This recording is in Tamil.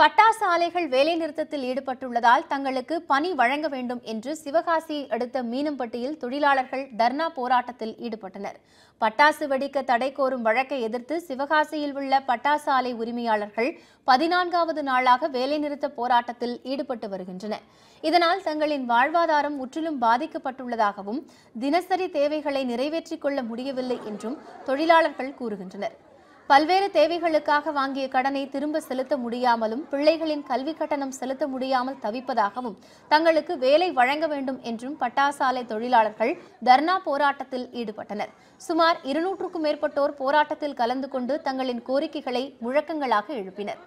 பட்டாசு ஆலைகள் வேலைநிறுத்தத்தில் ஈடுபட்டுள்ளதால் தங்களுக்கு பணி வழங்க வேண்டும் என்று சிவகாசியை அடுத்த மீனம்பட்டியில் தொழிலாளர்கள் தர்ணா போராட்டத்தில் ஈடுபட்டனர் பட்டாசு வெடிக்க தடை கோரும் வழக்கை எதிர்த்து சிவகாசியில் உள்ள பட்டாசு ஆலை உரிமையாளர்கள் பதினான்காவது நாளாக வேலைநிறுத்த போராட்டத்தில் ஈடுபட்டு வருகின்றனர் இதனால் தங்களின் வாழ்வாதாரம் முற்றிலும் பாதிக்கப்பட்டுள்ளதாகவும் தினசரி தேவைகளை நிறைவேற்றிக் கொள்ள முடியவில்லை என்றும் தொழிலாளர்கள் கூறுகின்றனர் பல்வேறு தேவைகளுக்காக வாங்கிய கடனை திரும்ப செலுத்த முடியாமலும் பிள்ளைகளின் கல்வி கட்டணம் செலுத்த முடியாமல் தவிப்பதாகவும் தங்களுக்கு வேலை வழங்க வேண்டும் என்றும் பட்டாசாலை தொழிலாளர்கள் தர்ணா போராட்டத்தில் ஈடுபட்டனர் சுமார் இருநூற்றுக்கும் மேற்பட்டோர் போராட்டத்தில் கலந்து கொண்டு தங்களின் கோரிக்கைகளை முழக்கங்களாக எழுப்பினர்